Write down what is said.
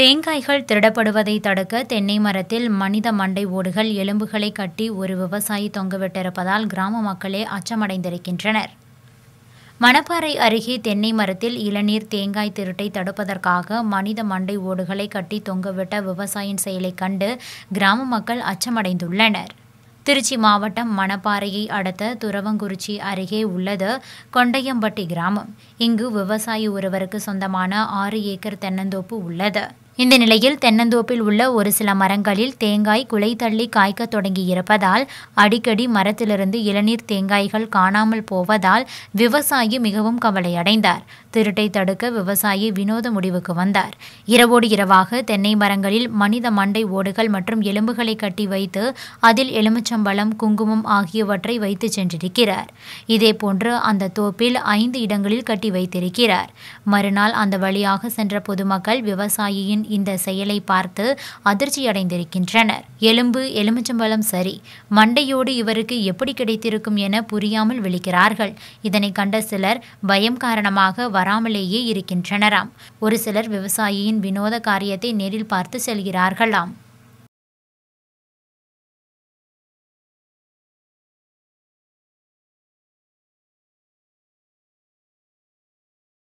தேங்காய்கள் திருடப்படுவதை தடுக்க தென்னை மரத்தில் மனித மண்டை ஓடுகள் எலும்புகளை கட்டி ஒரு விவசாயி தொங்கவிட்டிருப்பதால் கிராம மக்களே அச்சமடைந்திருக்கின்றனர் மணப்பாறை அருகே தென்னை மரத்தில் இளநீர் தேங்காய் திருட்டை தடுப்பதற்காக மனித மண்டை ஓடுகளை கட்டி தொங்கவிட்ட விவசாயின் செயலை கண்டு கிராம மக்கள் அச்சமடைந்துள்ளனர் திருச்சி மாவட்டம் மணப்பாறையை அடுத்த துறவங்குறிச்சி அருகே உள்ளது கொண்டையம்பட்டி கிராமம் இங்கு விவசாயி ஒருவருக்கு சொந்தமான ஆறு ஏக்கர் தென்னந்தோப்பு உள்ளது இந்த நிலையில் தென்னந்தோப்பில் உள்ள ஒரு சில மரங்களில் தேங்காய் குலை தள்ளி காய்க்க தொடங்கி இருப்பதால் அடிக்கடி மரத்திலிருந்து இளநீர் தேங்காய்கள் காணாமல் போவதால் விவசாயி மிகவும் கவலையடைந்தார் திருட்டை தடுக்க விவசாயி வினோத முடிவுக்கு வந்தார் இரவோடு இரவாக தென்னை மரங்களில் மனித மண்டை ஓடுகள் மற்றும் எலும்புகளை கட்டி வைத்து அதில் எலுமிச்சம்பழம் குங்குமம் ஆகியவற்றை வைத்து சென்றிருக்கிறார் இதேபோன்று அந்த தோப்பில் ஐந்து இடங்களில் கட்டி வைத்திருக்கிறார் மறுநாள் அந்த வழியாக சென்ற பொதுமக்கள் விவசாயியின் இந்த செயலை பார்த்து அதிர்ச்சி அடைந்திருக்கின்றனர் எலும்பு எலுமிச்சம்பழம் சரி மண்டையோடு இவருக்கு எப்படி கிடைத்திருக்கும் என புரியாமல் விழிக்கிறார்கள் இதனை கண்ட சிலர் பயம் காரணமாக வராமலேயே இருக்கின்றனராம் ஒரு சிலர் விவசாயியின் வினோத காரியத்தை நேரில் பார்த்து செல்கிறார்களாம்